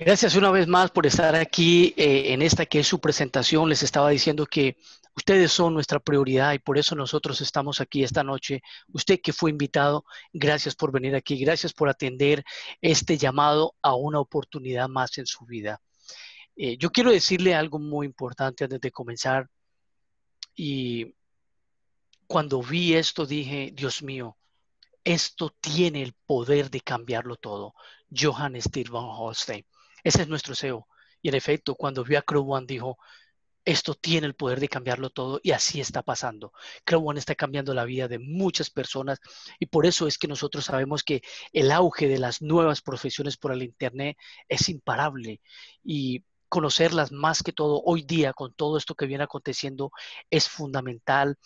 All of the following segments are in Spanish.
Gracias una vez más por estar aquí eh, en esta que es su presentación. Les estaba diciendo que ustedes son nuestra prioridad y por eso nosotros estamos aquí esta noche. Usted que fue invitado, gracias por venir aquí, gracias por atender este llamado a una oportunidad más en su vida. Eh, yo quiero decirle algo muy importante antes de comenzar y cuando vi esto dije, Dios mío, esto tiene el poder de cambiarlo todo. Johann Van Holstein. Ese es nuestro SEO. Y en efecto, cuando vio a Crow One dijo, esto tiene el poder de cambiarlo todo y así está pasando. Crow One está cambiando la vida de muchas personas y por eso es que nosotros sabemos que el auge de las nuevas profesiones por el Internet es imparable y conocerlas más que todo hoy día con todo esto que viene aconteciendo es fundamental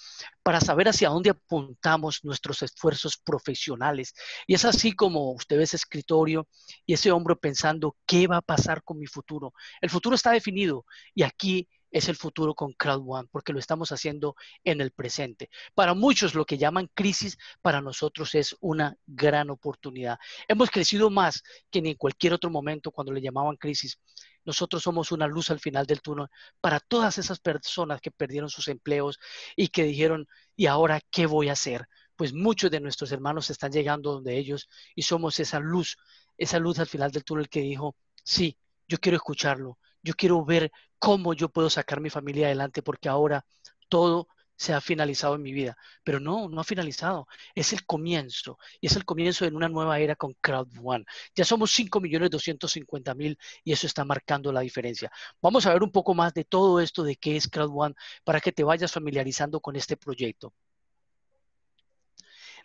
para saber hacia dónde apuntamos nuestros esfuerzos profesionales. Y es así como usted ve ese escritorio y ese hombre pensando, ¿qué va a pasar con mi futuro? El futuro está definido y aquí es el futuro con Crowd One, porque lo estamos haciendo en el presente. Para muchos lo que llaman crisis, para nosotros es una gran oportunidad. Hemos crecido más que ni en cualquier otro momento cuando le llamaban crisis. Nosotros somos una luz al final del túnel para todas esas personas que perdieron sus empleos y que dijeron, ¿y ahora qué voy a hacer? Pues muchos de nuestros hermanos están llegando donde ellos y somos esa luz, esa luz al final del túnel que dijo, sí, yo quiero escucharlo, yo quiero ver cómo yo puedo sacar mi familia adelante porque ahora todo se ha finalizado en mi vida. Pero no, no ha finalizado. Es el comienzo. Y es el comienzo de una nueva era con Crowd One. Ya somos 5.250.000 y eso está marcando la diferencia. Vamos a ver un poco más de todo esto de qué es Crowd One para que te vayas familiarizando con este proyecto.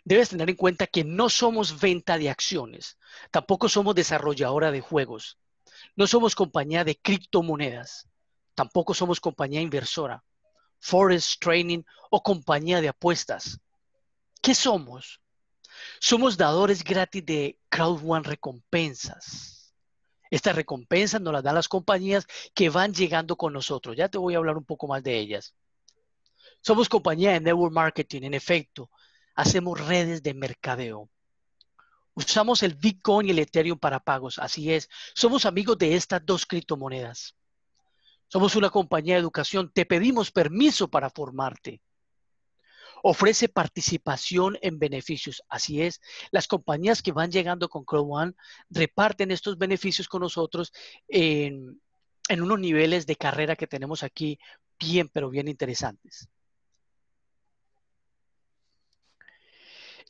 Debes tener en cuenta que no somos venta de acciones, tampoco somos desarrolladora de juegos, no somos compañía de criptomonedas, tampoco somos compañía inversora forest training o compañía de apuestas. ¿Qué somos? Somos dadores gratis de Crowd One recompensas. Estas recompensas nos las dan las compañías que van llegando con nosotros. Ya te voy a hablar un poco más de ellas. Somos compañía de network marketing, en efecto. Hacemos redes de mercadeo. Usamos el Bitcoin y el Ethereum para pagos, así es. Somos amigos de estas dos criptomonedas. Somos una compañía de educación. Te pedimos permiso para formarte. Ofrece participación en beneficios. Así es, las compañías que van llegando con Crow One reparten estos beneficios con nosotros en, en unos niveles de carrera que tenemos aquí bien, pero bien interesantes.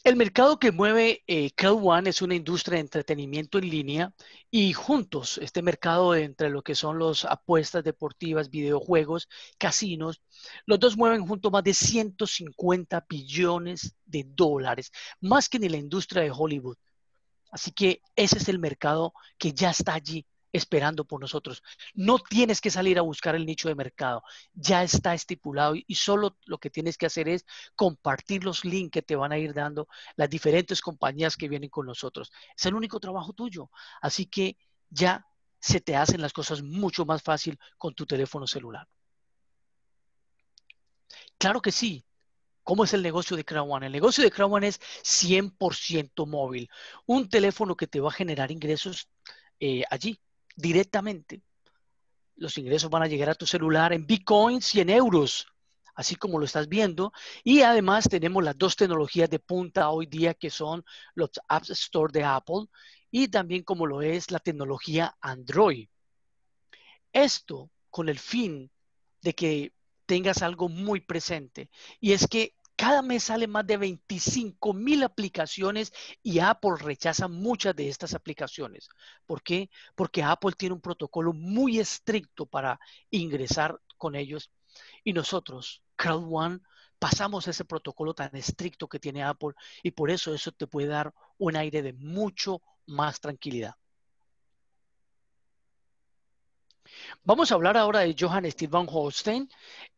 El mercado que mueve eh, One es una industria de entretenimiento en línea y juntos este mercado entre lo que son las apuestas deportivas, videojuegos, casinos, los dos mueven junto más de 150 billones de dólares, más que en la industria de Hollywood. Así que ese es el mercado que ya está allí esperando por nosotros. No tienes que salir a buscar el nicho de mercado, ya está estipulado y solo lo que tienes que hacer es compartir los links que te van a ir dando las diferentes compañías que vienen con nosotros. Es el único trabajo tuyo, así que ya se te hacen las cosas mucho más fácil con tu teléfono celular. Claro que sí, ¿Cómo es el negocio de One? El negocio de One es 100% móvil. Un teléfono que te va a generar ingresos eh, allí directamente. Los ingresos van a llegar a tu celular en bitcoins y en euros, así como lo estás viendo. Y además tenemos las dos tecnologías de punta hoy día que son los App Store de Apple y también como lo es la tecnología Android. Esto con el fin de que tengas algo muy presente y es que cada mes salen más de 25 mil aplicaciones y Apple rechaza muchas de estas aplicaciones. ¿Por qué? Porque Apple tiene un protocolo muy estricto para ingresar con ellos y nosotros, One, pasamos ese protocolo tan estricto que tiene Apple y por eso eso te puede dar un aire de mucho más tranquilidad. Vamos a hablar ahora de Johann Steven Holstein.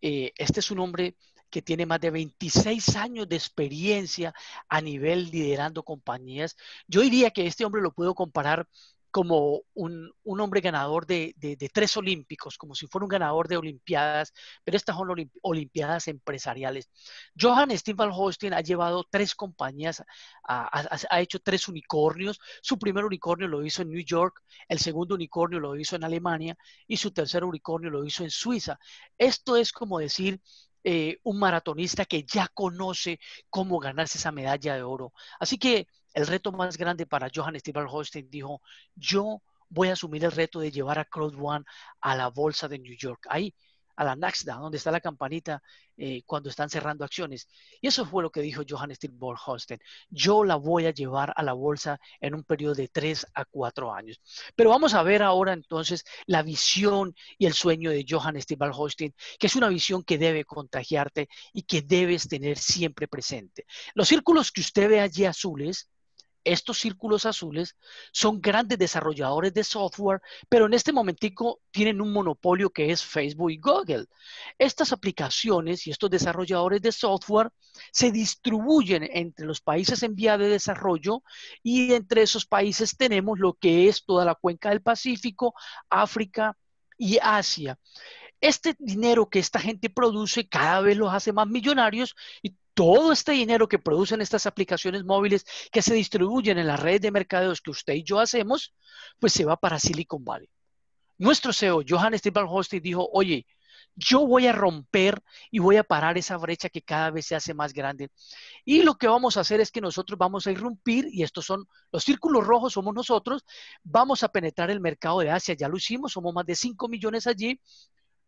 Eh, este es un hombre que tiene más de 26 años de experiencia a nivel liderando compañías. Yo diría que este hombre lo puedo comparar como un, hombre ganador de, tres olímpicos, como si fuera un ganador de olimpiadas, pero estas son olimpiadas empresariales. Johan Stefan Holstein ha llevado tres compañías, ha, hecho tres unicornios. Su primer unicornio lo hizo en New York, el segundo unicornio lo hizo en Alemania y su tercer unicornio lo hizo en Suiza. Esto es como decir eh, un maratonista que ya conoce cómo ganarse esa medalla de oro. Así que el reto más grande para Johan Steven Holstein dijo, yo voy a asumir el reto de llevar a Crowd One a la bolsa de New York. Ahí a la Naxda, donde está la campanita eh, cuando están cerrando acciones. Y eso fue lo que dijo Johann Ball Holstein. Yo la voy a llevar a la bolsa en un periodo de tres a cuatro años. Pero vamos a ver ahora entonces la visión y el sueño de Johann Tilborg Holstein, que es una visión que debe contagiarte y que debes tener siempre presente. Los círculos que usted ve allí azules estos círculos azules son grandes desarrolladores de software, pero en este momentico tienen un monopolio que es Facebook y Google. Estas aplicaciones y estos desarrolladores de software se distribuyen entre los países en vía de desarrollo y entre esos países tenemos lo que es toda la cuenca del Pacífico, África y Asia. Este dinero que esta gente produce cada vez los hace más millonarios y todo este dinero que producen estas aplicaciones móviles que se distribuyen en las redes de mercadeos que usted y yo hacemos, pues se va para Silicon Valley. Nuestro CEO, Johan Stephen Hosting, dijo, oye, yo voy a romper y voy a parar esa brecha que cada vez se hace más grande. Y lo que vamos a hacer es que nosotros vamos a irrumpir, y estos son los círculos rojos, somos nosotros, vamos a penetrar el mercado de Asia, ya lo hicimos, somos más de 5 millones allí,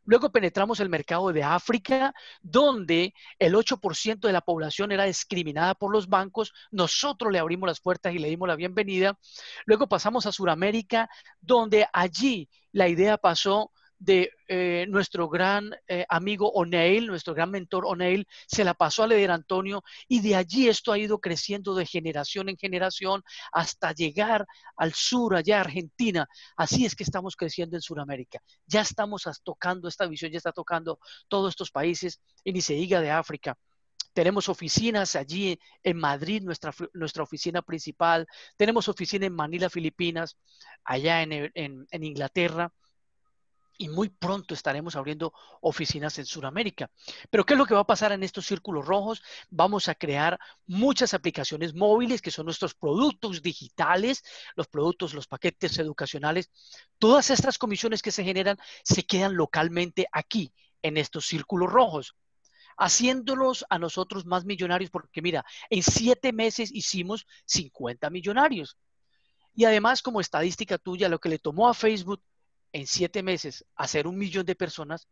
Luego penetramos el mercado de África, donde el 8% de la población era discriminada por los bancos. Nosotros le abrimos las puertas y le dimos la bienvenida. Luego pasamos a Sudamérica, donde allí la idea pasó de eh, nuestro gran eh, amigo O'Neill, nuestro gran mentor O'Neill, se la pasó a leer Antonio y de allí esto ha ido creciendo de generación en generación hasta llegar al sur, allá Argentina. Así es que estamos creciendo en Sudamérica. Ya estamos tocando esta visión, ya está tocando todos estos países y ni se diga de África. Tenemos oficinas allí en Madrid, nuestra, nuestra oficina principal. Tenemos oficina en Manila, Filipinas, allá en Inglaterra y muy pronto estaremos abriendo oficinas en Sudamérica. Pero ¿qué es lo que va a pasar en estos círculos rojos? Vamos a crear muchas aplicaciones móviles que son nuestros productos digitales, los productos, los paquetes educacionales. Todas estas comisiones que se generan se quedan localmente aquí, en estos círculos rojos haciéndolos a nosotros más millonarios, porque mira, en siete meses hicimos 50 millonarios. Y además, como estadística tuya, lo que le tomó a Facebook en siete meses hacer un millón de personas,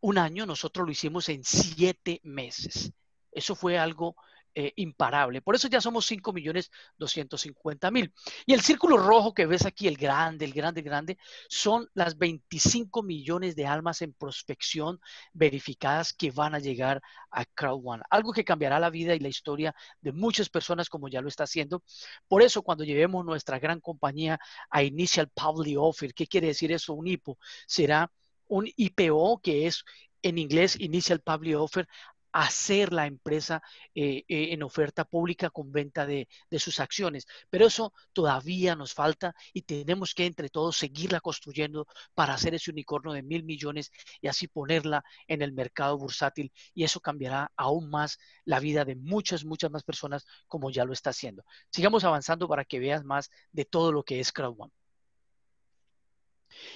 un año nosotros lo hicimos en siete meses. Eso fue algo eh, imparable. Por eso ya somos millones 5.250.000. Y el círculo rojo que ves aquí, el grande, el grande, el grande, son las 25 millones de almas en prospección verificadas que van a llegar a crowd One. Algo que cambiará la vida y la historia de muchas personas como ya lo está haciendo. Por eso cuando llevemos nuestra gran compañía a Initial Public Offer, ¿qué quiere decir eso? Un IPO. Será un IPO que es en inglés Initial Public Offer hacer la empresa eh, eh, en oferta pública con venta de, de, sus acciones. Pero eso todavía nos falta y tenemos que entre todos seguirla construyendo para hacer ese unicornio de mil millones y así ponerla en el mercado bursátil y eso cambiará aún más la vida de muchas, muchas más personas como ya lo está haciendo. Sigamos avanzando para que veas más de todo lo que es Crowd One.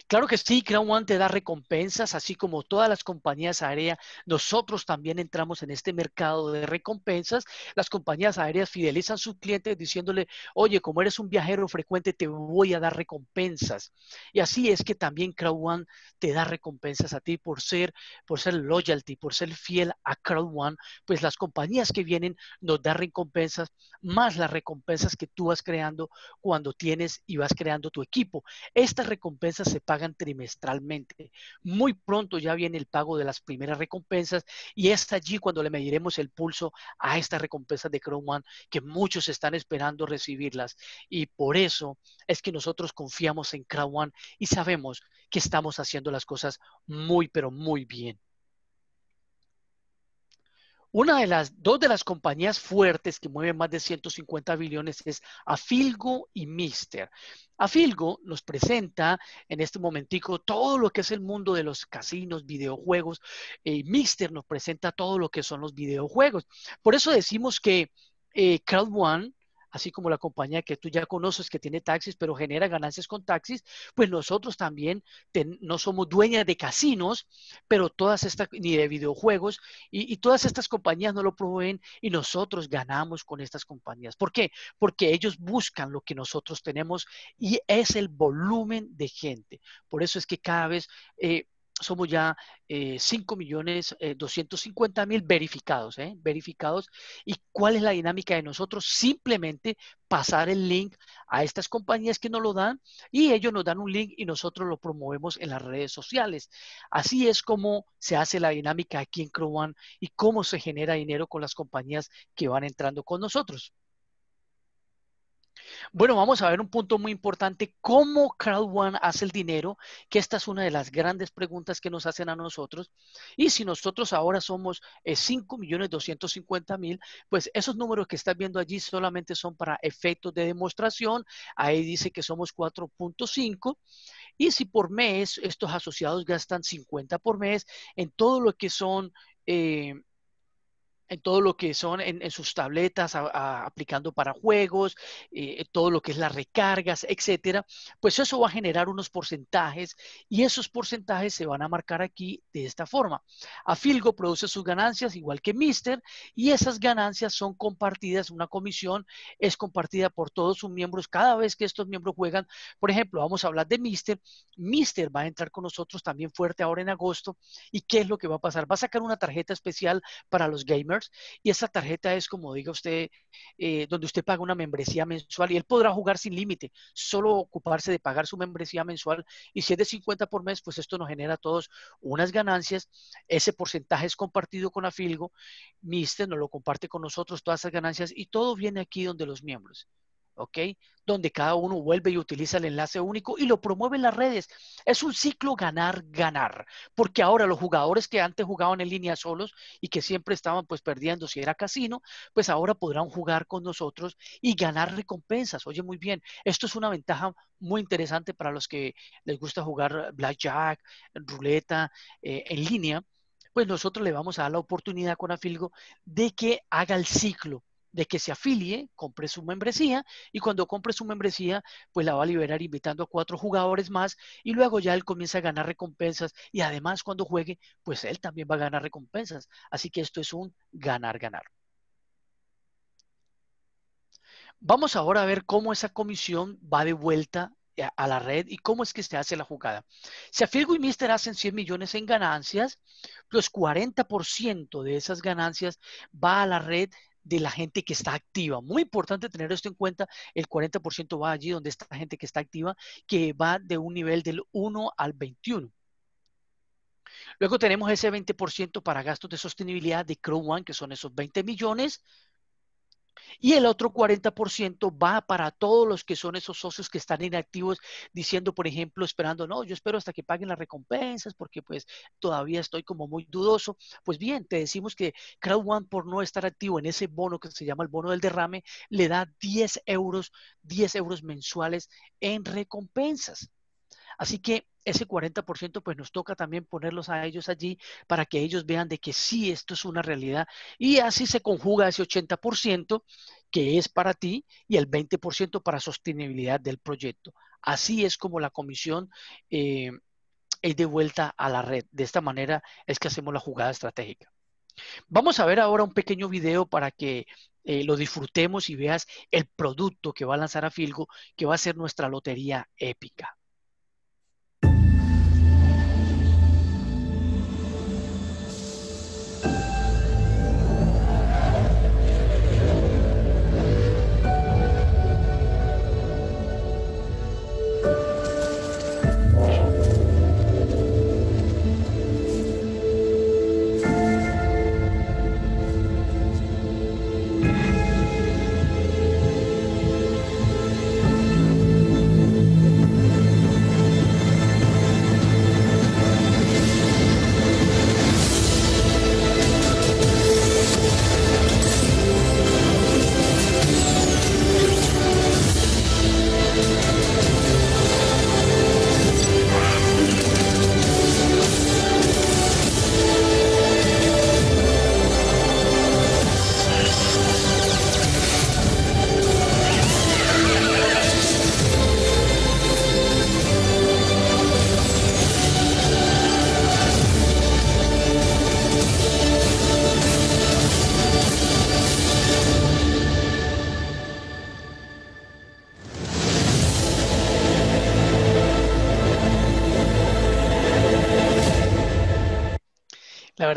Claro que sí, crowd One te da recompensas, así como todas las compañías aéreas. Nosotros también entramos en este mercado de recompensas. Las compañías aéreas fidelizan a sus clientes diciéndole, oye, como eres un viajero frecuente, te voy a dar recompensas. Y así es que también crowd One te da recompensas a ti por ser, por ser loyalty, por ser fiel a crowd One. Pues las compañías que vienen nos dan recompensas, más las recompensas que tú vas creando cuando tienes y vas creando tu equipo. Estas recompensas se pagan trimestralmente. Muy pronto ya viene el pago de las primeras recompensas y es allí cuando le mediremos el pulso a estas recompensas de Crow One que muchos están esperando recibirlas. Y por eso es que nosotros confiamos en Crow One y sabemos que estamos haciendo las cosas muy, pero muy bien. Una de las, dos de las compañías fuertes que mueven más de 150 billones es Afilgo y Mister. Afilgo nos presenta en este momentico todo lo que es el mundo de los casinos, videojuegos. Eh, y Mister nos presenta todo lo que son los videojuegos. Por eso decimos que crowd eh, Cloud One así como la compañía que tú ya conoces que tiene taxis, pero genera ganancias con taxis, pues nosotros también no somos dueñas de casinos, pero todas estas, ni de videojuegos, y, todas estas compañías no lo promueven, y nosotros ganamos con estas compañías. ¿Por qué? Porque ellos buscan lo que nosotros tenemos y es el volumen de gente. Por eso es que cada vez... Eh, somos ya 5.250.000 eh, millones eh, verificados, eh, verificados. ¿Y cuál es la dinámica de nosotros? Simplemente pasar el link a estas compañías que nos lo dan y ellos nos dan un link y nosotros lo promovemos en las redes sociales. Así es como se hace la dinámica aquí en One y cómo se genera dinero con las compañías que van entrando con nosotros. Bueno, vamos a ver un punto muy importante, cómo One hace el dinero, que esta es una de las grandes preguntas que nos hacen a nosotros. Y si nosotros ahora somos 5.250.000, eh, pues esos números que estás viendo allí solamente son para efectos de demostración. Ahí dice que somos 4.5. Y si por mes estos asociados gastan 50 por mes, en todo lo que son... Eh, en todo lo que son en, sus tabletas, aplicando para juegos, eh, todo lo que es las recargas, etcétera, pues eso va a generar unos porcentajes y esos porcentajes se van a marcar aquí de esta forma. Afilgo produce sus ganancias igual que Mister y esas ganancias son compartidas, una comisión es compartida por todos sus miembros cada vez que estos miembros juegan. Por ejemplo, vamos a hablar de Mister. Mister va a entrar con nosotros también fuerte ahora en agosto y qué es lo que va a pasar. Va a sacar una tarjeta especial para los gamers y esa tarjeta es, como diga usted, eh, donde usted paga una membresía mensual y él podrá jugar sin límite, solo ocuparse de pagar su membresía mensual y si es de 50 por mes, pues esto nos genera a todos unas ganancias, ese porcentaje es compartido con Afilgo, Mister nos lo comparte con nosotros, todas esas ganancias y todo viene aquí donde los miembros. ¿ok? Donde cada uno vuelve y utiliza el enlace único y lo promueve en las redes. Es un ciclo ganar-ganar, porque ahora los jugadores que antes jugaban en línea solos y que siempre estaban pues perdiendo si era casino, pues ahora podrán jugar con nosotros y ganar recompensas. Oye, muy bien, esto es una ventaja muy interesante para los que les gusta jugar blackjack, ruleta eh, en línea pues nosotros le vamos a dar la oportunidad con Afilgo de que haga el ciclo de que se afilie, compre su membresía y cuando compre su membresía, pues la va a liberar invitando a cuatro jugadores más y luego ya él comienza a ganar recompensas y además cuando juegue, pues él también va a ganar recompensas. Así que esto es un ganar-ganar. Vamos ahora a ver cómo esa comisión va de vuelta a la red y cómo es que se hace la jugada. Si Firgo y Mister hacen 100 millones en ganancias, pues 40% de esas ganancias va a la red de la gente que está activa. Muy importante tener esto en cuenta, el 40% va allí donde está la gente que está activa, que va de un nivel del 1 al 21. Luego tenemos ese 20% para gastos de sostenibilidad de Crow One, que son esos 20 millones, y el otro 40% va para todos los que son esos socios que están inactivos diciendo, por ejemplo, esperando, no, yo espero hasta que paguen las recompensas porque pues todavía estoy como muy dudoso. Pues bien, te decimos que crowd CrowdOne por no estar activo en ese bono que se llama el bono del derrame, le da 10 euros, 10 euros mensuales en recompensas. Así que ese 40% pues nos toca también ponerlos a ellos allí para que ellos vean de que sí, esto es una realidad. Y así se conjuga ese 80% que es para ti y el 20% para sostenibilidad del proyecto. Así es como la comisión eh, es de vuelta a la red. De esta manera es que hacemos la jugada estratégica. Vamos a ver ahora un pequeño video para que eh, lo disfrutemos y veas el producto que va a lanzar a Filgo, que va a ser nuestra lotería épica.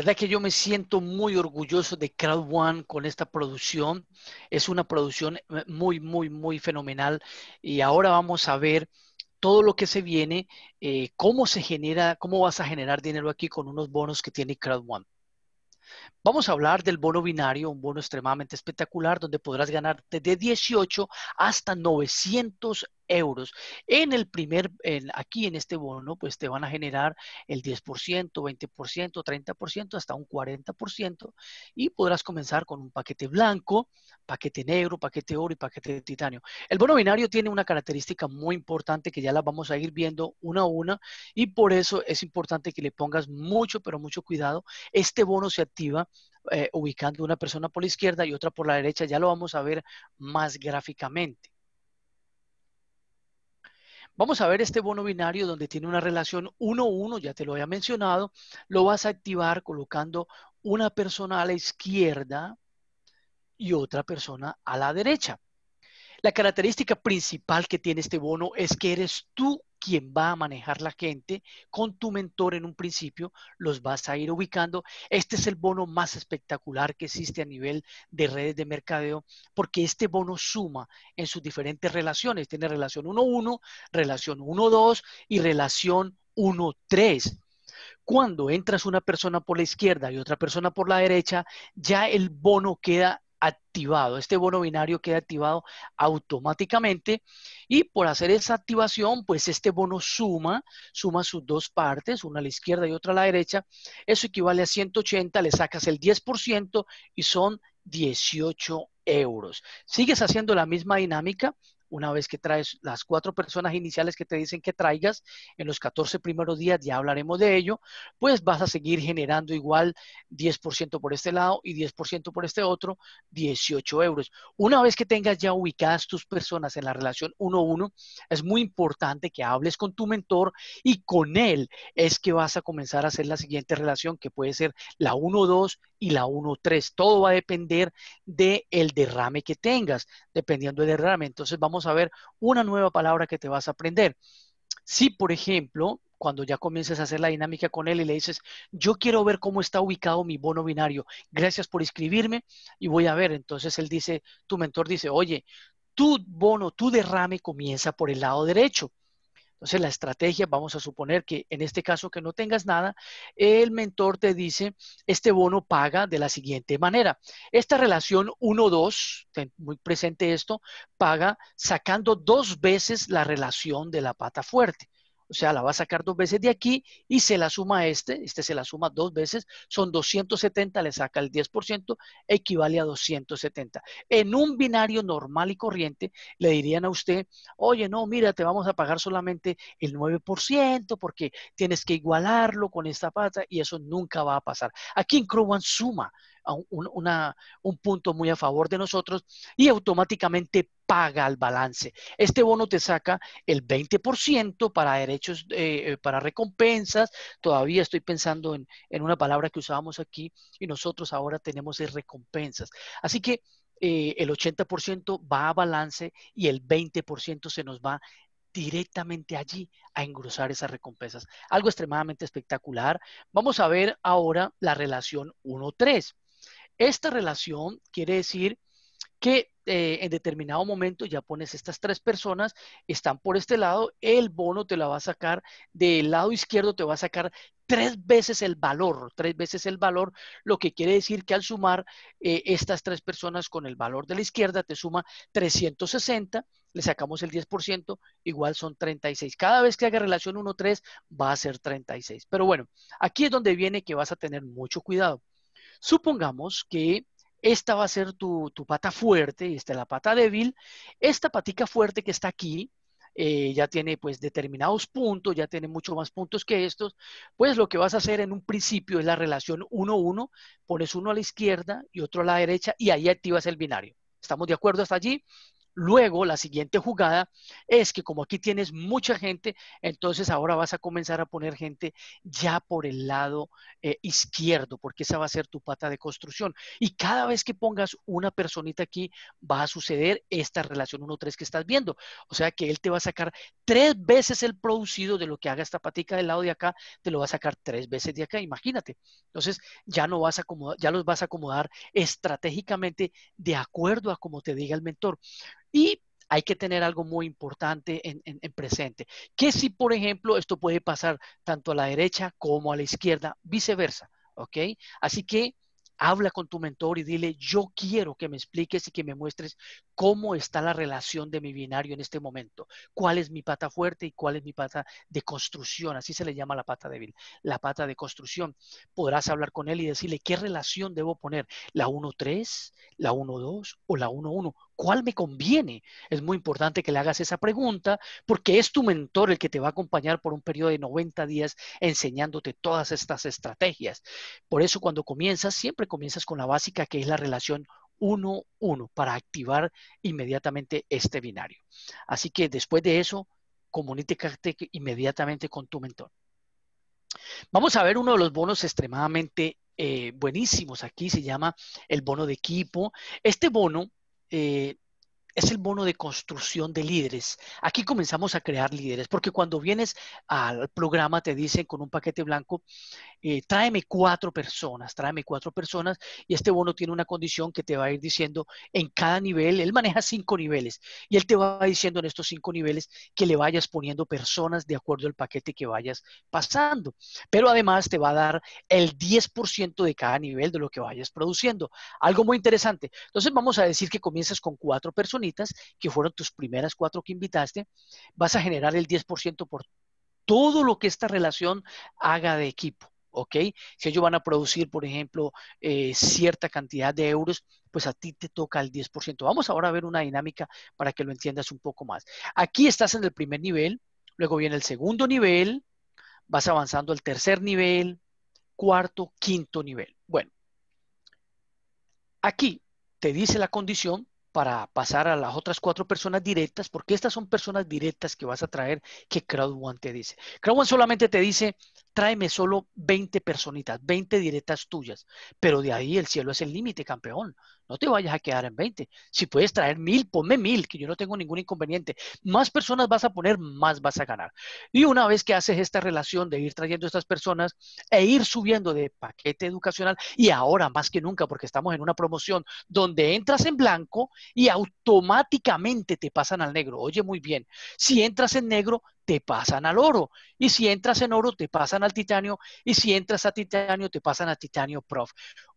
verdad que yo me siento muy orgulloso de Crowd One con esta producción. Es una producción eh, muy, muy, muy fenomenal. Y ahora vamos a ver todo lo que se viene, eh, cómo se genera, cómo vas a generar dinero aquí con unos bonos que tiene Crowd One. Vamos a hablar del bono binario, un bono extremadamente espectacular donde podrás ganar de 18 hasta 900 euros. En el primer, aquí en este bono, pues te van a generar el 10%, 20%, 30%, hasta un 40% y podrás comenzar con un paquete blanco, paquete negro, paquete oro y paquete de titanio. El bono binario tiene una característica muy importante que ya la vamos a ir viendo una a una y por eso es importante que le pongas mucho, pero mucho cuidado. Este bono se activa eh, ubicando una persona por la izquierda y otra por la derecha. Ya lo vamos a ver más gráficamente. Vamos a ver este bono binario donde tiene una relación 1-1, ya te lo había mencionado. Lo vas a activar colocando una persona a la izquierda y otra persona a la derecha. La característica principal que tiene este bono es que eres tú quien va a manejar la gente, con tu mentor en un principio, los vas a ir ubicando. Este es el bono más espectacular que existe a nivel de redes de mercadeo, porque este bono suma en sus diferentes relaciones. Tiene relación 1-1, relación 1-2 y relación 1-3. Cuando entras una persona por la izquierda y otra persona por la derecha, ya el bono queda activado. Este bono binario queda activado automáticamente y por hacer esa activación, pues este bono suma, suma sus dos partes, una a la izquierda y otra a la derecha. Eso equivale a 180, le sacas el 10% y son 18 euros. Sigues haciendo la misma dinámica, una vez que traes las cuatro personas iniciales que te dicen que traigas, en los 14 primeros días ya hablaremos de ello, pues vas a seguir generando igual 10% por este lado y 10% por este otro, 18 euros. Una vez que tengas ya ubicadas tus personas en la relación 1-1, es muy importante que hables con tu mentor y con él es que vas a comenzar a hacer la siguiente relación, que puede ser la 1-2 y la 1-3. Todo va a depender del derrame que tengas, dependiendo del derrame. Entonces vamos a ver una nueva palabra que te vas a aprender. Si, por ejemplo, cuando ya comiences a hacer la dinámica con él y le dices, yo quiero ver cómo está ubicado mi bono binario, gracias por inscribirme y voy a ver. Entonces él dice, tu mentor dice, oye, tu bono, tu derrame comienza por el lado derecho. Entonces, la estrategia, vamos a suponer que en este caso que no tengas nada, el mentor te dice, este bono paga de la siguiente manera. Esta relación 1-2, muy presente esto, paga sacando dos veces la relación de la pata fuerte. O sea, la va a sacar dos veces de aquí y se la suma a este, este se la suma dos veces, son 270, le saca el 10%, equivale a 270. En un binario normal y corriente le dirían a usted, oye, no, mira, te vamos a pagar solamente el 9% porque tienes que igualarlo con esta pata y eso nunca va a pasar. Aquí en Crowan suma, un, punto muy a favor de nosotros y automáticamente paga el balance. Este bono te saca el 20% para derechos, eh, eh, para recompensas. Todavía estoy pensando en, una palabra que usábamos aquí y nosotros ahora tenemos es recompensas. Así que eh, el 80% va a balance y el 20% se nos va directamente allí a engrosar esas recompensas. Algo extremadamente espectacular. Vamos a ver ahora la relación 1-3. Esta relación quiere decir que eh, en determinado momento ya pones estas tres personas, están por este lado, el bono te la va a sacar, del lado izquierdo te va a sacar tres veces el valor, tres veces el valor, lo que quiere decir que al sumar eh, estas tres personas con el valor de la izquierda te suma 360, le sacamos el 10%, igual son 36. Cada vez que haga relación 1-3 va a ser 36. Pero bueno, aquí es donde viene que vas a tener mucho cuidado. Supongamos que esta va a ser tu, pata fuerte y esta es la pata débil. Esta patica fuerte que está aquí eh, ya tiene pues determinados puntos, ya tiene mucho más puntos que estos, pues lo que vas a hacer en un principio es la relación 1-1, pones uno a la izquierda y otro a la derecha y ahí activas el binario. ¿Estamos de acuerdo hasta allí? Luego, la siguiente jugada es que como aquí tienes mucha gente, entonces ahora vas a comenzar a poner gente ya por el lado eh, izquierdo, porque esa va a ser tu pata de construcción. Y cada vez que pongas una personita aquí, va a suceder esta relación 1-3 que estás viendo. O sea que él te va a sacar tres veces el producido de lo que haga esta patica del lado de acá, te lo va a sacar tres veces de acá, imagínate. Entonces ya no vas ya los vas a acomodar estratégicamente de acuerdo a como te diga el mentor. Y hay que tener algo muy importante en, presente. Que si, por ejemplo, esto puede pasar tanto a la derecha como a la izquierda, viceversa, ¿ok? Así que habla con tu mentor y dile, yo quiero que me expliques y que me muestres cómo está la relación de mi binario en este momento, cuál es mi pata fuerte y cuál es mi pata de construcción, así se le llama la pata débil, la pata de construcción. Podrás hablar con él y decirle qué relación debo poner, la 1-3, la 1-2 o la 1-1, cuál me conviene. Es muy importante que le hagas esa pregunta porque es tu mentor el que te va a acompañar por un periodo de 90 días enseñándote todas estas estrategias. Por eso cuando comienzas, siempre comienzas con la básica que es la relación 1-1 para activar inmediatamente este binario. Así que después de eso, comunícate inmediatamente con tu mentor. Vamos a ver uno de los bonos extremadamente eh, buenísimos aquí, se llama el bono de equipo. Este bono eh, es el bono de construcción de líderes. Aquí comenzamos a crear líderes, porque cuando vienes al programa te dicen con un paquete blanco, eh, tráeme cuatro personas, tráeme cuatro personas, y este bono tiene una condición que te va a ir diciendo en cada nivel, él maneja cinco niveles, y él te va diciendo en estos cinco niveles que le vayas poniendo personas de acuerdo al paquete que vayas pasando, pero además te va a dar el 10% de cada nivel de lo que vayas produciendo. Algo muy interesante. Entonces vamos a decir que comienzas con cuatro personas, que fueron tus primeras cuatro que invitaste, vas a generar el 10% por todo lo que esta relación haga de equipo. ¿ok? Si ellos van a producir, por ejemplo, eh, cierta cantidad de euros, pues a ti te toca el 10%. Vamos ahora a ver una dinámica para que lo entiendas un poco más. Aquí estás en el primer nivel, luego viene el segundo nivel, vas avanzando al tercer nivel, cuarto, quinto nivel. Bueno, aquí te dice la condición para pasar a las otras cuatro personas directas, porque estas son personas directas que vas a traer que One te dice. crowd One solamente te dice, tráeme solo 20 personitas, 20 directas tuyas, pero de ahí el cielo es el límite, campeón. No te vayas a quedar en 20. Si puedes traer mil, ponme mil, que yo no tengo ningún inconveniente. Más personas vas a poner, más vas a ganar. Y una vez que haces esta relación de ir trayendo a estas personas e ir subiendo de paquete educacional, y ahora más que nunca, porque estamos en una promoción donde entras en blanco y automáticamente te pasan al negro. Oye, muy bien. Si entras en negro, te pasan al oro. Y si entras en oro, te pasan al titanio. Y si entras a titanio, te pasan a titanio prof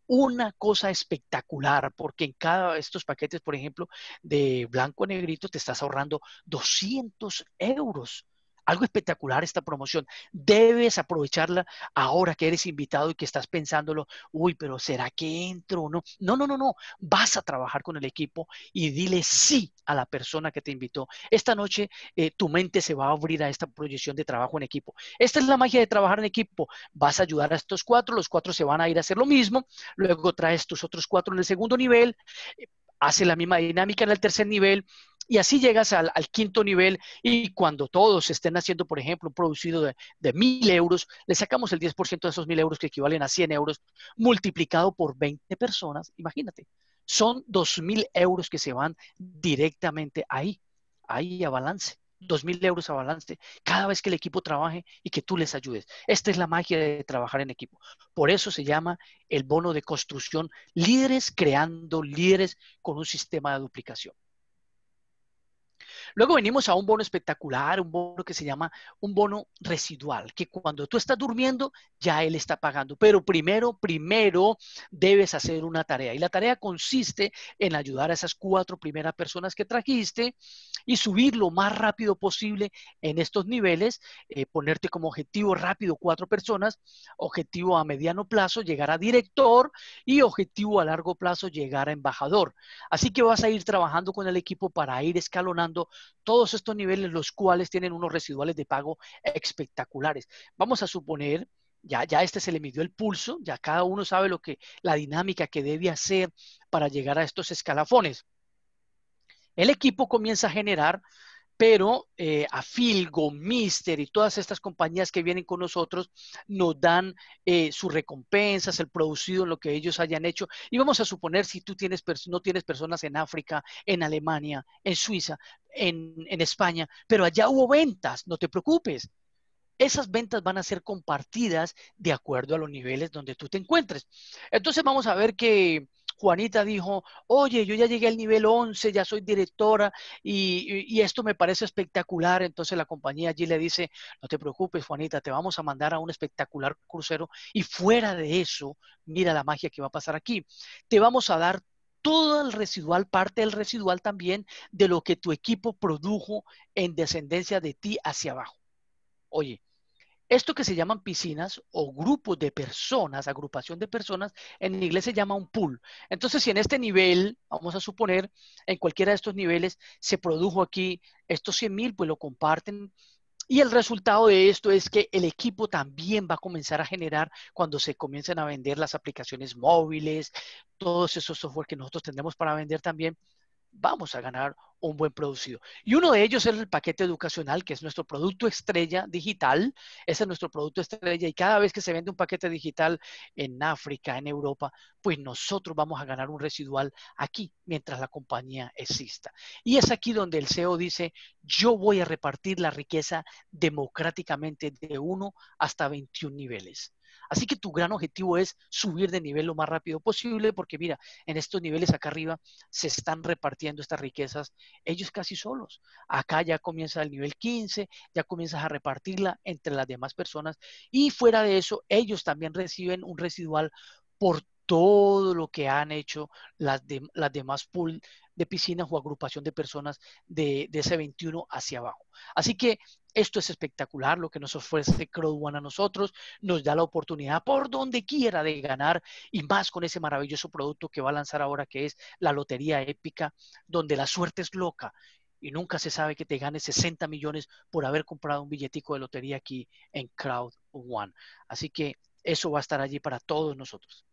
una cosa espectacular, porque en cada de estos paquetes, por ejemplo, de blanco a negrito, te estás ahorrando 200 euros algo espectacular esta promoción. Debes aprovecharla ahora que eres invitado y que estás pensándolo, uy, pero ¿será que entro? o No, no, no, no, no. Vas a trabajar con el equipo y dile sí a la persona que te invitó. Esta noche eh, tu mente se va a abrir a esta proyección de trabajo en equipo. Esta es la magia de trabajar en equipo. Vas a ayudar a estos cuatro, los cuatro se van a ir a hacer lo mismo, luego traes tus otros cuatro en el segundo nivel, eh, hace la misma dinámica en el tercer nivel, y así llegas al, quinto nivel y cuando todos estén haciendo, por ejemplo, un producido de, de 1.000 euros, le sacamos el 10% de esos 1.000 euros que equivalen a 100 euros multiplicado por 20 personas. Imagínate, son 2.000 euros que se van directamente ahí, ahí a balance. 2.000 euros a balance cada vez que el equipo trabaje y que tú les ayudes. Esta es la magia de trabajar en equipo. Por eso se llama el bono de construcción líderes creando líderes con un sistema de duplicación. Luego venimos a un bono espectacular, un bono que se llama un bono residual, que cuando tú estás durmiendo ya él está pagando. Pero primero, primero debes hacer una tarea. Y la tarea consiste en ayudar a esas cuatro primeras personas que trajiste y subir lo más rápido posible en estos niveles, eh, ponerte como objetivo rápido cuatro personas, objetivo a mediano plazo llegar a director y objetivo a largo plazo llegar a embajador. Así que vas a ir trabajando con el equipo para ir escalonando todos estos niveles los cuales tienen unos residuales de pago espectaculares. Vamos a suponer, ya, ya este se le midió el pulso, ya cada uno sabe lo que, la dinámica que debe hacer para llegar a estos escalafones. El equipo comienza a generar pero eh, a Filgo, Mister y todas estas compañías que vienen con nosotros nos dan eh, sus recompensas, el producido en lo que ellos hayan hecho. Y vamos a suponer si tú no tienes personas en África, en Alemania, en Suiza, en, en España, pero allá hubo ventas, no te preocupes. Esas ventas van a ser compartidas de acuerdo a los niveles donde tú te encuentres. Entonces vamos a ver que Juanita dijo, oye, yo ya llegué al nivel 11, ya soy directora y, y, esto me parece espectacular. Entonces la compañía allí le dice, no te preocupes, Juanita, te vamos a mandar a un espectacular crucero y fuera de eso, mira la magia que va a pasar aquí. Te vamos a dar todo el residual, parte del residual también de lo que tu equipo produjo en descendencia de ti hacia abajo. Oye, esto que se llaman piscinas o grupos de personas, agrupación de personas, en inglés se llama un pool. Entonces, si en este nivel, vamos a suponer, en cualquiera de estos niveles se produjo aquí estos 100 mil, pues lo comparten. Y el resultado de esto es que el equipo también va a comenzar a generar cuando se comiencen a vender las aplicaciones móviles, todos esos software que nosotros tendremos para vender también, vamos a ganar un buen producido. Y uno de ellos es el paquete educacional, que es nuestro producto estrella digital. Ese es nuestro producto estrella y cada vez que se vende un paquete digital en África, en Europa, pues nosotros vamos a ganar un residual aquí mientras la compañía exista. Y es aquí donde el CEO dice, yo voy a repartir la riqueza democráticamente de uno hasta 21 niveles. Así que tu gran objetivo es subir de nivel lo más rápido posible, porque mira, en estos niveles acá arriba se están repartiendo estas riquezas ellos casi solos. Acá ya comienza el nivel 15, ya comienzas a repartirla entre las demás personas y fuera de eso, ellos también reciben un residual por todo lo que han hecho las, las demás pool de piscinas o agrupación de personas de, de ese 21 hacia abajo. Así que esto es espectacular, lo que nos ofrece crowd One a nosotros, nos da la oportunidad por donde quiera de ganar y más con ese maravilloso producto que va a lanzar ahora que es la Lotería Épica, donde la suerte es loca y nunca se sabe que te ganes 60 millones por haber comprado un billetico de lotería aquí en Crowd One. Así que eso va a estar allí para todos nosotros.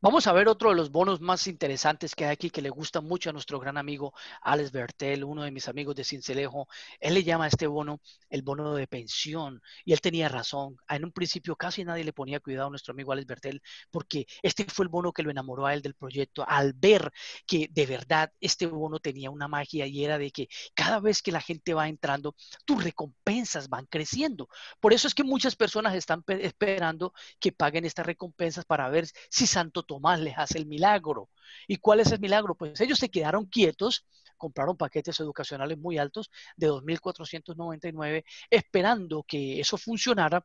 Vamos a ver otro de los bonos más interesantes que hay aquí que le gusta mucho a nuestro gran amigo Alex Bertel, uno de mis amigos de Cincelejo. Él le llama a este bono el bono de pensión y él tenía razón. En un principio casi nadie le ponía cuidado a nuestro amigo Alex Bertel porque este fue el bono que lo enamoró a él del proyecto al ver que de verdad este bono tenía una magia y era de que cada vez que la gente va entrando, tus recompensas van creciendo. Por eso es que muchas personas están esperando que paguen estas recompensas para ver si santos Tomás les hace el milagro. ¿Y cuál es el milagro? Pues ellos se quedaron quietos, compraron paquetes educacionales muy altos de 2.499, esperando que eso funcionara,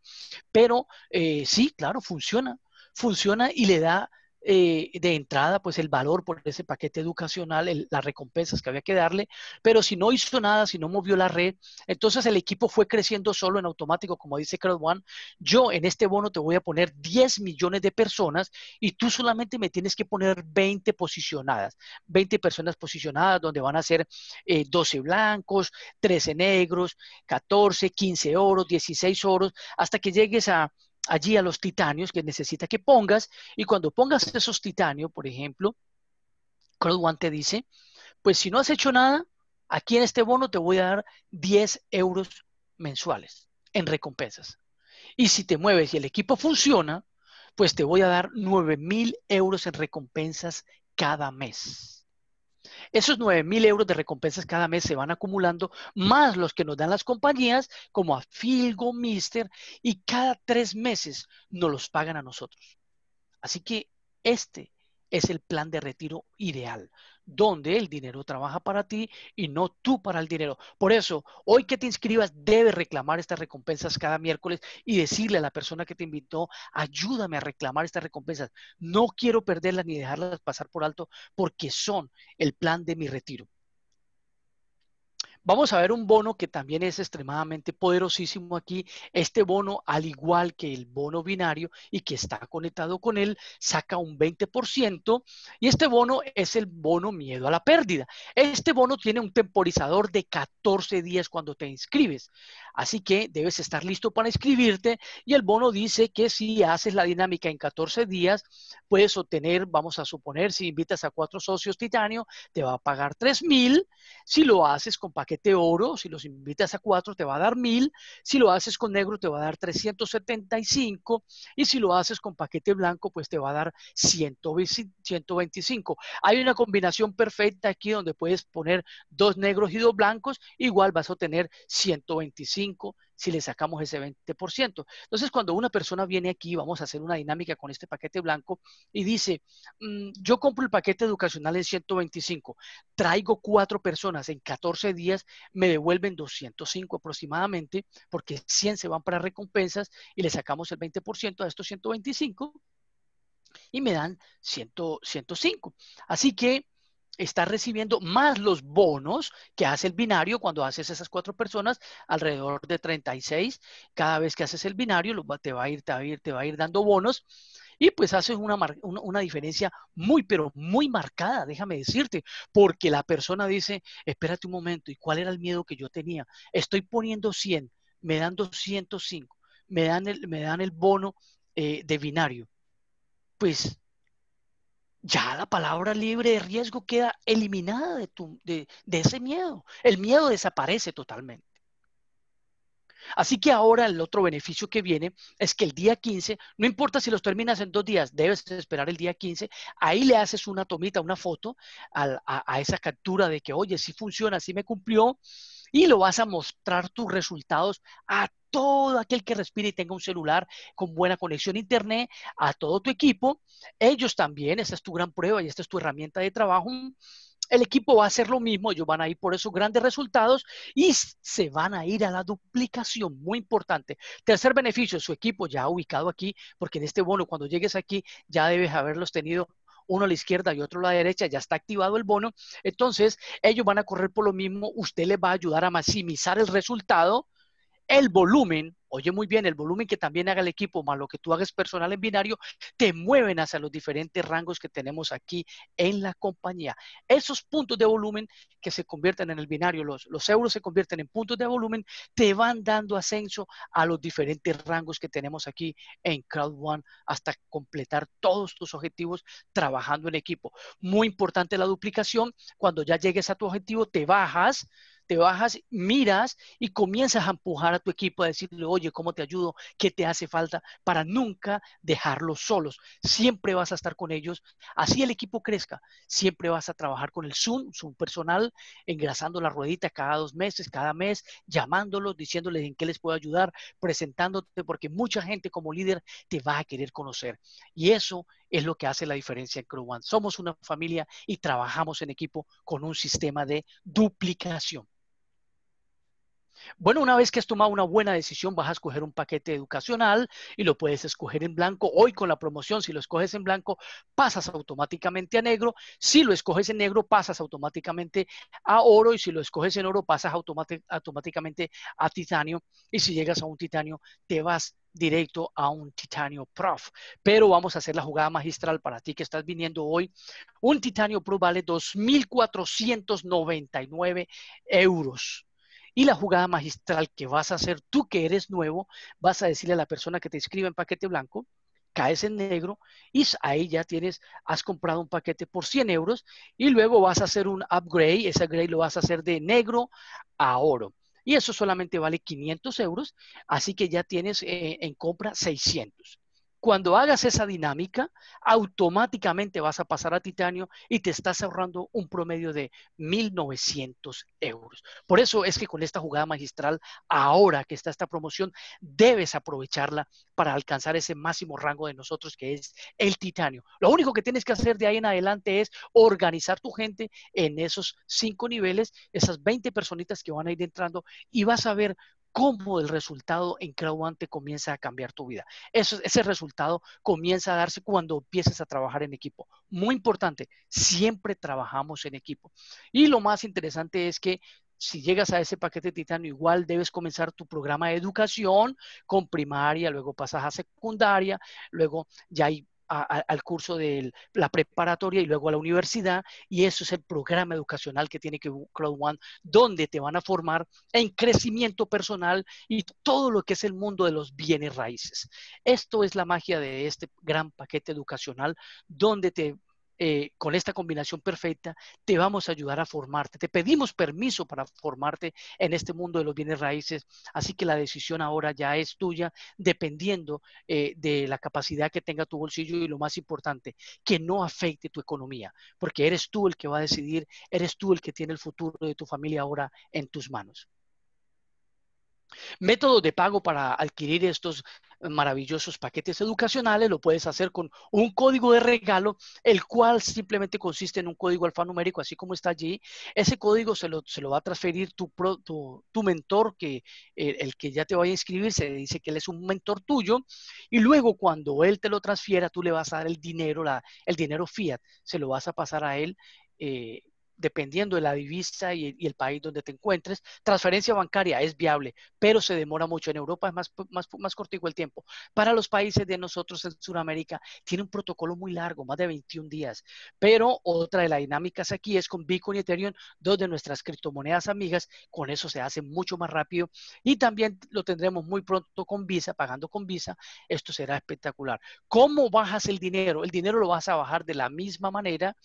pero eh, sí, claro, funciona, funciona y le da eh, de entrada, pues el valor por ese paquete educacional, las recompensas que había que darle, pero si no hizo nada, si no movió la red, entonces el equipo fue creciendo solo en automático, como dice Crowd One, yo en este bono te voy a poner 10 millones de personas y tú solamente me tienes que poner 20 posicionadas, 20 personas posicionadas donde van a ser 12 eh, blancos, 13 negros, 14, 15 oros, 16 oros, hasta que llegues a allí a los titanios que necesita que pongas y cuando pongas esos titanios, por ejemplo, Crowd One te dice, pues si no has hecho nada, aquí en este bono te voy a dar 10 euros mensuales en recompensas. Y si te mueves y el equipo funciona, pues te voy a dar 9 mil euros en recompensas cada mes. Esos nueve mil euros de recompensas cada mes se van acumulando, más los que nos dan las compañías como a Filgo, Mister, y cada tres meses nos los pagan a nosotros. Así que este es el plan de retiro ideal donde el dinero trabaja para ti y no tú para el dinero. Por eso, hoy que te inscribas, debes reclamar estas recompensas cada miércoles y decirle a la persona que te invitó, ayúdame a reclamar estas recompensas. No quiero perderlas ni dejarlas pasar por alto porque son el plan de mi retiro. Vamos a ver un bono que también es extremadamente poderosísimo aquí. Este bono, al igual que el bono binario y que está conectado con él, saca un 20%. Y este bono es el bono miedo a la pérdida. Este bono tiene un temporizador de 14 días cuando te inscribes. Así que debes estar listo para inscribirte. Y el bono dice que si haces la dinámica en 14 días, puedes obtener, vamos a suponer, si invitas a cuatro socios titanio, te va a pagar 3,000 Si lo haces con paquete oro, si los invitas a cuatro, te va a dar mil. si lo haces con negro te va a dar 375 y si lo haces con paquete blanco pues te va a dar 125. Hay una combinación perfecta aquí donde puedes poner dos negros y dos blancos, igual vas a obtener 125 si le sacamos ese 20%. Entonces, cuando una persona viene aquí, vamos a hacer una dinámica con este paquete blanco y dice, mm, yo compro el paquete educacional en 125, traigo cuatro personas, en 14 días me devuelven 205 aproximadamente, porque 100 se van para recompensas y le sacamos el 20% a estos 125 y me dan 105. Así que estás recibiendo más los bonos que hace el binario cuando haces esas cuatro personas, alrededor de 36. Cada vez que haces el binario, te va a ir, te va a ir, te va a ir dando bonos. Y pues haces una, una, diferencia muy, pero muy marcada, déjame decirte, porque la persona dice, espérate un momento, ¿y cuál era el miedo que yo tenía? Estoy poniendo 100, me dan 205, me dan el, me dan el bono eh, de binario. Pues ya la palabra libre de riesgo queda eliminada de, tu, de, ese miedo. El miedo desaparece totalmente. Así que ahora el otro beneficio que viene es que el día 15, no importa si los terminas en dos días, debes esperar el día 15, ahí le haces una tomita, una foto a, esa captura de que, oye, sí funciona, sí me cumplió, y lo vas a mostrar tus resultados a todo aquel que respire y tenga un celular con buena conexión a Internet, a todo tu equipo. Ellos también, esta es tu gran prueba y esta es tu herramienta de trabajo. El equipo va a hacer lo mismo, ellos van a ir por esos grandes resultados y se van a ir a la duplicación, muy importante. Tercer beneficio, su equipo ya ubicado aquí, porque en este bono, cuando llegues aquí, ya debes haberlos tenido uno a la izquierda y otro a la derecha, ya está activado el bono. Entonces, ellos van a correr por lo mismo, usted les va a ayudar a maximizar el resultado el volumen, oye muy bien, el volumen que también haga el equipo, más lo que tú hagas personal en binario, te mueven hacia los diferentes rangos que tenemos aquí en la compañía. Esos puntos de volumen que se convierten en el binario, los, los euros se convierten en puntos de volumen, te van dando ascenso a los diferentes rangos que tenemos aquí en Crowd One hasta completar todos tus objetivos trabajando en equipo. Muy importante la duplicación, cuando ya llegues a tu objetivo, te bajas te bajas, miras y comienzas a empujar a tu equipo a decirle, oye, ¿cómo te ayudo? ¿Qué te hace falta? Para nunca dejarlos solos. Siempre vas a estar con ellos. Así el equipo crezca. Siempre vas a trabajar con el Zoom, Zoom personal, engrasando la ruedita cada dos meses, cada mes, llamándolos, diciéndoles en qué les puedo ayudar, presentándote, porque mucha gente como líder te va a querer conocer. Y eso es lo que hace la diferencia en Crew One. Somos una familia y trabajamos en equipo con un sistema de duplicación. Bueno, una vez que has tomado una buena decisión, vas a escoger un paquete educacional y lo puedes escoger en blanco. Hoy con la promoción, si lo escoges en blanco, pasas automáticamente a negro. Si lo escoges en negro, pasas automáticamente a oro. Y si lo escoges en oro, pasas automáticamente a titanio. Y si llegas a un titanio, te vas directo a un titanio prof. Pero vamos a hacer la jugada magistral para ti que estás viniendo hoy. Un titanio prof vale 2.499 euros. Y la jugada magistral que vas a hacer tú que eres nuevo, vas a decirle a la persona que te escribe en paquete blanco, caes en negro y ahí ya tienes, has comprado un paquete por 100 euros y luego vas a hacer un upgrade, ese upgrade lo vas a hacer de negro a oro. Y eso solamente vale 500 euros, así que ya tienes eh, en compra 600. Cuando hagas esa dinámica, automáticamente vas a pasar a titanio y te estás ahorrando un promedio de 1.900 euros. Por eso es que con esta jugada magistral, ahora que está esta promoción, debes aprovecharla para alcanzar ese máximo rango de nosotros que es el titanio. Lo único que tienes que hacer de ahí en adelante es organizar tu gente en esos cinco niveles, esas 20 personitas que van a ir entrando y vas a ver cómo el resultado en Crowdante comienza a cambiar tu vida. ese resultado comienza a darse cuando empiezas a trabajar en equipo. Muy importante, siempre trabajamos en equipo. Y lo más interesante es que si llegas a ese paquete titano, igual debes comenzar tu programa de educación con primaria, luego pasas a secundaria, luego ya hay al curso de la preparatoria y luego a la universidad, y eso es el programa educacional que tiene que Cloud One, donde te van a formar en crecimiento personal y todo lo que es el mundo de los bienes raíces. Esto es la magia de este gran paquete educacional, donde te eh, con esta combinación perfecta, te vamos a ayudar a formarte. Te pedimos permiso para formarte en este mundo de los bienes raíces, así que la decisión ahora ya es tuya, dependiendo eh, de la capacidad que tenga tu bolsillo y lo más importante, que no afecte tu economía, porque eres tú el que va a decidir, eres tú el que tiene el futuro de tu familia ahora en tus manos. Método de pago para adquirir estos eh, maravillosos paquetes educacionales, lo puedes hacer con un código de regalo, el cual simplemente consiste en un código alfanumérico, así como está allí. Ese código se lo, se lo va a transferir tu, tu, mentor, que eh, el que ya te vaya a inscribir, se dice que él es un mentor tuyo, y luego cuando él te lo transfiera, tú le vas a dar el dinero, la, el dinero fiat, se lo vas a pasar a él. Eh, dependiendo de la divisa y, y, el país donde te encuentres. Transferencia bancaria es viable, pero se demora mucho. En Europa es más, más, más cortico el tiempo. Para los países de nosotros en Sudamérica, tiene un protocolo muy largo, más de 21 días. Pero otra de las dinámicas aquí es con Bitcoin y Ethereum, dos de nuestras criptomonedas amigas. Con eso se hace mucho más rápido. Y también lo tendremos muy pronto con Visa, pagando con Visa. Esto será espectacular. ¿Cómo bajas el dinero? El dinero lo vas a bajar de la misma manera.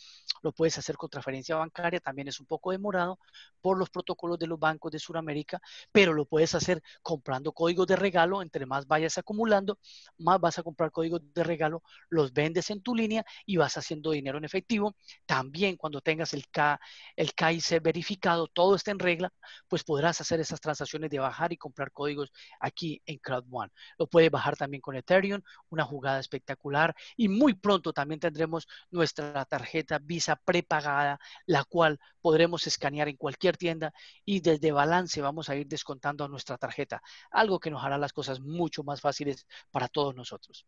Lo puedes hacer con transferencia bancaria también es un poco demorado por los protocolos de los bancos de Sudamérica, pero lo puedes hacer comprando códigos de regalo, entre más vayas acumulando, más vas a comprar códigos de regalo, los vendes en tu línea y vas haciendo dinero en efectivo. También cuando tengas el, K, el KIC verificado, todo está en regla, pues podrás hacer esas transacciones de bajar y comprar códigos aquí en Crowd One. Lo puedes bajar también con Ethereum, una jugada espectacular y muy pronto también tendremos nuestra tarjeta Visa prepagada, la cual podremos escanear en cualquier tienda y desde balance vamos a ir descontando a nuestra tarjeta, algo que nos hará las cosas mucho más fáciles para todos nosotros.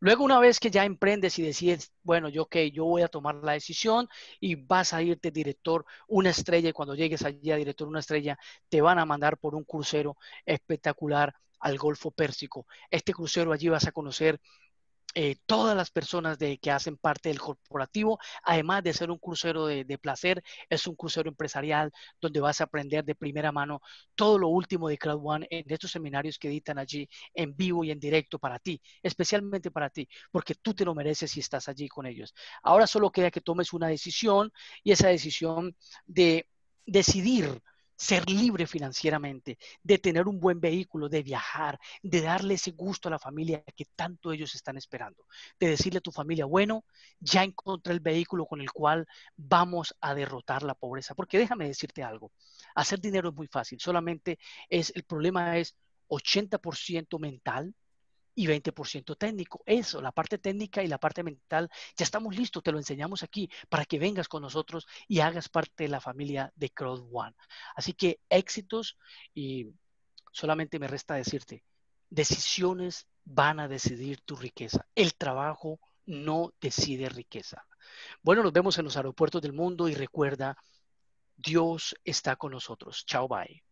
Luego, una vez que ya emprendes y decides, bueno, yo qué, yo voy a tomar la decisión y vas a irte director una estrella y cuando llegues allí a director una estrella, te van a mandar por un crucero espectacular al Golfo Pérsico. Este crucero allí vas a conocer eh, todas las personas de, que hacen parte del corporativo, además de ser un crucero de, placer, es un crucero empresarial donde vas a aprender de primera mano todo lo último de crowd One en estos seminarios que editan allí en vivo y en directo para ti, especialmente para ti, porque tú te lo mereces si estás allí con ellos. Ahora solo queda que tomes una decisión y esa decisión de decidir ser libre financieramente, de tener un buen vehículo, de viajar, de darle ese gusto a la familia que tanto ellos están esperando, de decirle a tu familia, bueno, ya encontré el vehículo con el cual vamos a derrotar la pobreza. Porque déjame decirte algo, hacer dinero es muy fácil, solamente es, el problema es 80% mental, y 20% técnico. Eso, la parte técnica y la parte mental, ya estamos listos, te lo enseñamos aquí para que vengas con nosotros y hagas parte de la familia de Crowd One. Así que éxitos y solamente me resta decirte, decisiones van a decidir tu riqueza. El trabajo no decide riqueza. Bueno, nos vemos en los aeropuertos del mundo y recuerda, Dios está con nosotros. Chao, bye.